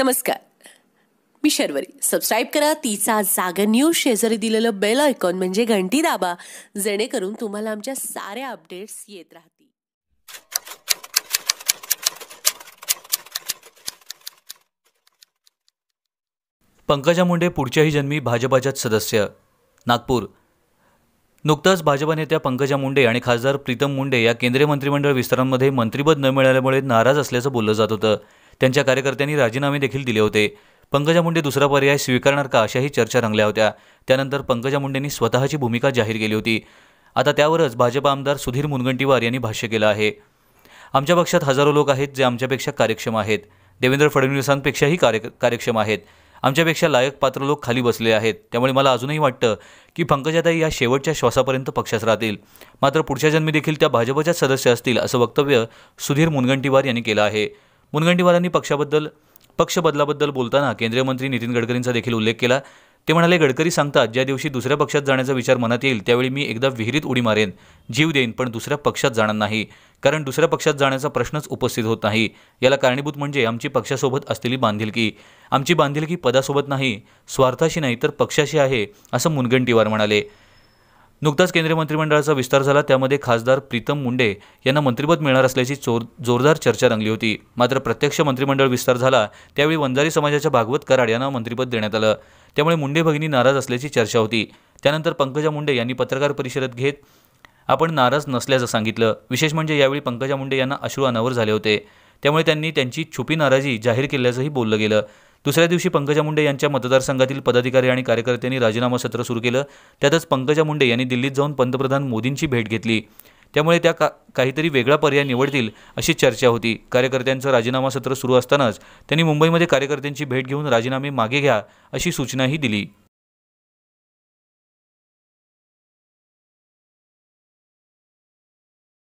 नमस्कार मी शर्वरी सबस्क्राईब करा तिचा जागा न्यूज शेजारी दिलेलं बेल आयकॉन म्हणजे घंटी दाबा जेणेकरून तुम्हाला आमच्या साऱ्या अपडेट्स येत राहतील पंकजा मुंडे पुढच्याही जन्मी भाजपाच्याच सदस्य नागपूर नुकताच भाजपा नेत्या पंकजा मुंडे आणि खासदार प्रीतम मुंडे या केंद्रीय मंत्रिमंडळ विस्तारांमध्ये मंत्रिपद न मिळाल्यामुळे नाराज असल्याचं बोललं जात होतं त्यांच्या कार्यकर्त्यांनी राजीनामे देखील दिले होते पंकजा मुंडे दुसरा पर्याय स्वीकारणार का अशाही चर्चा रंगल्या होत्या त्यानंतर पंकजा मुंडेंनी स्वतःची भूमिका जाहीर केली होती आता त्यावरच भाजप आमदार सुधीर मुनगंटीवार यांनी भाष्य केलं आहे आमच्या पक्षात हजारो लोक आहेत जे आमच्यापेक्षा कार्यक्षम आहेत देवेंद्र फडणवीसांपेक्षाही कार्य कार्यक्षम आहेत आमच्यापेक्षा लायक पात्र लोक खाली बसले आहेत त्यामुळे मला अजूनही वाटतं की पंकजाताई या शेवटच्या श्वासापर्यंत पक्षात राहतील मात्र पुढच्या जन्मी देखील त्या भाजपच्याच सदस्य असतील असं वक्तव्य सुधीर मुनगंटीवार यांनी केलं आहे मुनगंटीवारांनी पक्षाबद्दल पक्ष बदलाबद्दल बोलताना केंद्रीय मंत्री नितीन गडकरींचा देखील उल्लेख केला ते म्हणाले गडकरी सांगतात ज्या दिवशी दुसऱ्या पक्षात जाण्याचा विचार मनात येईल त्यावेळी मी एकदा विहिरीत उडी मारेन जीव देईन पण दुसऱ्या पक्षात जाणार नाही कारण दुसऱ्या पक्षात जाण्याचा प्रश्नच उपस्थित होत नाही याला कारणीभूत म्हणजे आमची पक्षासोबत असलेली बांधिलकी आमची बांधिलकी पदासोबत नाही स्वार्थाशी नाही तर पक्षाशी आहे असं मुनगंटीवार म्हणाले नुकताच केंद्रीय मंत्रिमंडळाचा विस्तार झाला त्यामध्ये खासदार प्रीतम मुंडे यांना मंत्रिपद मिळणार असल्याची जोरदार चर्चा रंगली होती मात्र प्रत्यक्ष मंत्रिमंडळ विस्तार झाला त्यावेळी वंजारी समाजाच्या भागवत कराड यांना मंत्रिपद देण्यात आलं त्यामुळे मुंडे भगिनी नाराज असल्याची चर्चा होती त्यानंतर पंकजा मुंडे यांनी पत्रकार परिषदेत घेत आपण नाराज नसल्याचं सांगितलं विशेष म्हणजे यावेळी पंकजा मुंडे यांना अश्रू अनावर झाले होते त्यामुळे त्यांनी त्यांची छुपी नाराजी जाहीर केल्याचंही बोललं गेलं दुसऱ्या दिवशी पंकजा मुंडे यांच्या मतदारसंघातील पदाधिकारी आणि कार्यकर्त्यांनी राजीनामा सत्र सुरू केलं त्यातच पंकजा मुंडे यांनी दिल्लीत जाऊन पंतप्रधान मोदींची भेट घेतली त्यामुळे त्या का काहीतरी वेगळा पर्याय निवडतील अशी चर्चा होती कार्यकर्त्यांचं राजीनामा सत्र सुरू असतानाच त्यांनी मुंबईमध्ये कार्यकर्त्यांची भेट घेऊन राजीनामे मागे घ्या अशी सूचनाही दिली